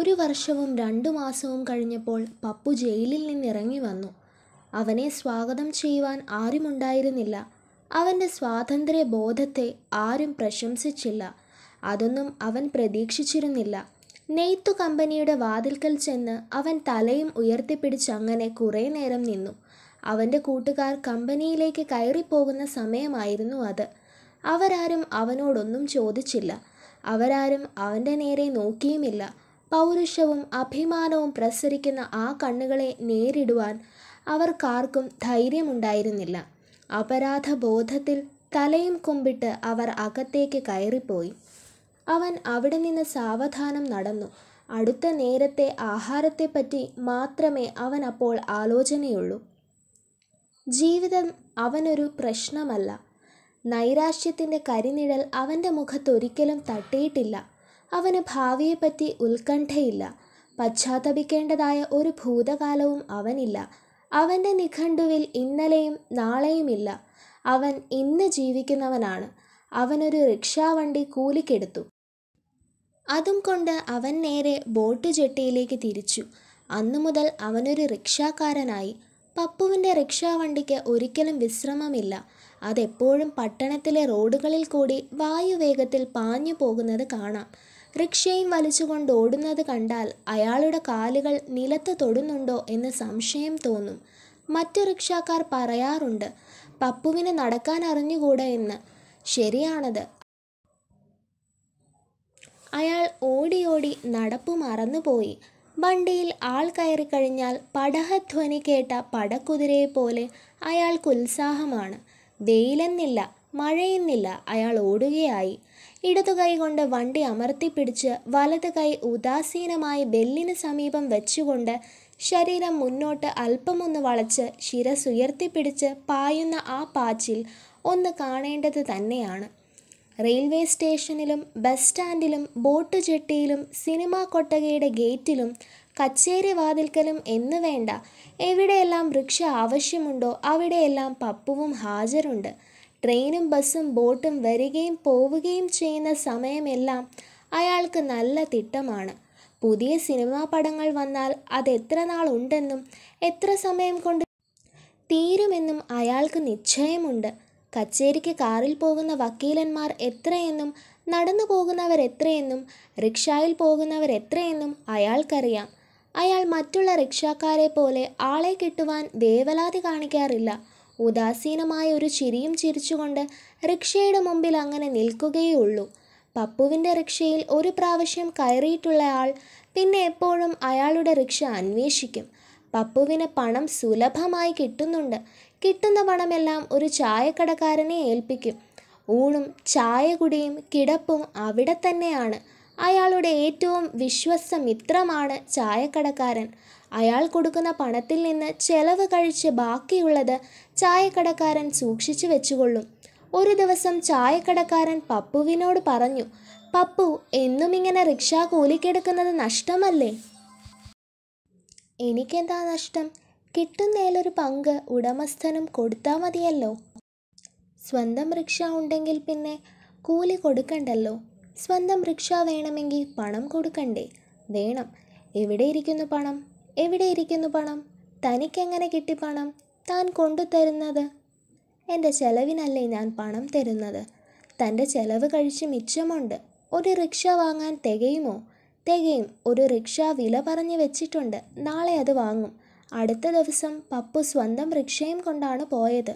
ഒരു വർഷവും രണ്ടു മാസവും കഴിഞ്ഞപ്പോൾ പപ്പു ജയിലിൽ നിന്നിറങ്ങി വന്നു അവനെ സ്വാഗതം ചെയ്യുവാൻ ആരുമുണ്ടായിരുന്നില്ല അവൻ്റെ സ്വാതന്ത്ര്യ ബോധത്തെ ആരും പ്രശംസിച്ചില്ല അതൊന്നും അവൻ പ്രതീക്ഷിച്ചിരുന്നില്ല നെയ്ത്തു കമ്പനിയുടെ വാതിൽക്കൽ ചെന്ന് അവൻ തലയും ഉയർത്തിപ്പിടിച്ച് അങ്ങനെ കുറേ നേരം നിന്നു അവൻ്റെ കൂട്ടുകാർ കമ്പനിയിലേക്ക് കയറിപ്പോകുന്ന സമയമായിരുന്നു അത് അവരാരും അവനോടൊന്നും ചോദിച്ചില്ല അവരാരും അവൻ്റെ നേരെ നോക്കിയുമില്ല പൗരുഷവും അഭിമാനവും പ്രസരിക്കുന്ന ആ കണ്ണുകളെ നേരിടുവാൻ അവർക്കാർക്കും ധൈര്യമുണ്ടായിരുന്നില്ല അപരാധബോധത്തിൽ തലയും കൊമ്പിട്ട് അവർ അകത്തേക്ക് കയറിപ്പോയി അവൻ അവിടെ നിന്ന് സാവധാനം നടന്നു അടുത്ത നേരത്തെ ആഹാരത്തെപ്പറ്റി മാത്രമേ അവൻ അപ്പോൾ ആലോചനയുള്ളൂ ജീവിതം അവനൊരു പ്രശ്നമല്ല നൈരാശ്യത്തിൻ്റെ കരിനിഴൽ അവൻ്റെ മുഖത്തൊരിക്കലും തട്ടിയിട്ടില്ല അവന് ഭാവിയെപ്പറ്റി ഉത്കണ്ഠയില്ല പശ്ചാത്തപിക്കേണ്ടതായ ഒരു ഭൂതകാലവും അവനില്ല അവൻ്റെ നിഘണ്ടുവിൽ ഇന്നലെയും നാളെയുമില്ല അവൻ ഇന്ന് ജീവിക്കുന്നവനാണ് അവനൊരു റിക്ഷാവണ്ടി കൂലിക്കെടുത്തു അതും കൊണ്ട് അവൻ നേരെ ബോട്ട് ജെട്ടിയിലേക്ക് തിരിച്ചു അന്നു മുതൽ അവനൊരു റിക്ഷാക്കാരനായി പപ്പുവിൻ്റെ റിക്ഷാവണ്ടിക്ക് ഒരിക്കലും വിശ്രമമില്ല അതെപ്പോഴും പട്ടണത്തിലെ റോഡുകളിൽ കൂടി വായുവേഗത്തിൽ പാഞ്ഞു പോകുന്നത് കാണാം റിക്ഷയും വലിച്ചുകൊണ്ട് ഓടുന്നത് കണ്ടാൽ അയാളുടെ കാലുകൾ നിലത്ത് തൊടുന്നുണ്ടോ എന്ന് സംശയം തോന്നും മറ്റു റിക്ഷാക്കാർ പറയാറുണ്ട് പപ്പുവിന് നടക്കാൻ അറിഞ്ഞുകൂടെ എന്ന് ശരിയാണത് അയാൾ ഓടി ഓടി നടപ്പ് മറന്നുപോയി വണ്ടിയിൽ ആൾ കയറി കഴിഞ്ഞാൽ പടഹധ്വനി കേട്ട പോലെ അയാൾക്ക് ഉത്സാഹമാണ് വെയിലെന്നില്ല മഴയുന്നില്ല അയാൾ ഓടുകയായി ഇടതു കൈ കൊണ്ട് വണ്ടി അമർത്തിപ്പിടിച്ച് വലതു കൈ ഉദാസീനമായി ബെല്ലിന് സമീപം വെച്ചുകൊണ്ട് ശരീരം മുന്നോട്ട് അല്പമൊന്ന് വളച്ച് ശിരസുയർത്തിപ്പിടിച്ച് പായുന്ന ആ പാച്ചിൽ ഒന്ന് കാണേണ്ടത് തന്നെയാണ് റെയിൽവേ സ്റ്റേഷനിലും ബസ് സ്റ്റാൻഡിലും ബോട്ട് ജെട്ടിയിലും സിനിമാ കൊട്ടകയുടെ ഗേറ്റിലും കച്ചേരി വാതിൽക്കലും എന്ന് വേണ്ട എവിടെയെല്ലാം വൃക്ഷ ആവശ്യമുണ്ടോ അവിടെയെല്ലാം പപ്പുവും ഹാജരുണ്ട് ട്രെയിനും ബസ്സും ബോട്ടും വരികയും പോവുകയും ചെയ്യുന്ന സമയമെല്ലാം അയാൾക്ക് നല്ല തിട്ടമാണ് പുതിയ സിനിമാ പടങ്ങൾ വന്നാൽ അത് എത്ര നാൾ ഉണ്ടെന്നും എത്ര സമയം കൊണ്ട് തീരുമെന്നും അയാൾക്ക് നിശ്ചയമുണ്ട് കച്ചേരിക്ക് കാറിൽ പോകുന്ന വക്കീലന്മാർ എത്രയെന്നും നടന്നു പോകുന്നവർ എത്രയെന്നും റിക്ഷായിൽ പോകുന്നവർ എത്രയെന്നും അയാൾക്കറിയാം അയാൾ മറ്റുള്ള റിക്ഷാക്കാരെ പോലെ ആളെ കിട്ടുവാൻ വേവലാതി കാണിക്കാറില്ല ഉദാസീനമായ ഒരു ചിരിയും ചിരിച്ചുകൊണ്ട് റിക്ഷയുടെ മുമ്പിൽ അങ്ങനെ നിൽക്കുകയേ ഉള്ളൂ പപ്പുവിൻ്റെ റിക്ഷയിൽ ഒരു പ്രാവശ്യം കയറിയിട്ടുള്ളയാൾ പിന്നെ എപ്പോഴും അയാളുടെ റിക്ഷ അന്വേഷിക്കും പപ്പുവിന് പണം സുലഭമായി കിട്ടുന്നുണ്ട് കിട്ടുന്ന പണമെല്ലാം ഒരു ചായക്കടക്കാരനെ ഏൽപ്പിക്കും ഊണും ചായകുടിയും കിടപ്പും അവിടെ തന്നെയാണ് അയാളുടെ ഏറ്റവും വിശ്വസ്ത മിത്രമാണ് ചായക്കടക്കാരൻ അയാൾ കൊടുക്കുന്ന പണത്തിൽ നിന്ന് ചെലവ് കഴിച്ച് ബാക്കിയുള്ളത് ചായക്കടക്കാരൻ സൂക്ഷിച്ചു വെച്ചുകൊള്ളും ഒരു ദിവസം ചായക്കടക്കാരൻ പപ്പുവിനോട് പറഞ്ഞു പപ്പു എന്നും ഇങ്ങനെ റിക്ഷ കൂലിക്കെടുക്കുന്നത് നഷ്ടമല്ലേ എനിക്കെന്താ നഷ്ടം കിട്ടുന്നതിലൊരു പങ്ക് ഉടമസ്ഥനും കൊടുത്താൽ മതിയല്ലോ സ്വന്തം റിക്ഷ ഉണ്ടെങ്കിൽ പിന്നെ കൂലി കൊടുക്കണ്ടല്ലോ സ്വന്തം റിക്ഷ വേണമെങ്കിൽ പണം കൊടുക്കണ്ടേ വേണം എവിടെയിരിക്കുന്നു പണം എവിടെയിരിക്കുന്നു പണം തനിക്കെങ്ങനെ കിട്ടി പണം താൻ കൊണ്ടു തരുന്നത് എൻ്റെ ചെലവിനല്ലേ ഞാൻ പണം തരുന്നത് തൻ്റെ ചെലവ് കഴിച്ച് മിച്ചമുണ്ട് ഒരു റിക്ഷ വാങ്ങാൻ തികയുമോ തികയും ഒരു റിക്ഷ വില പറഞ്ഞ് വെച്ചിട്ടുണ്ട് നാളെ അത് വാങ്ങും അടുത്ത ദിവസം പപ്പു സ്വന്തം റിക്ഷയും കൊണ്ടാണ് പോയത്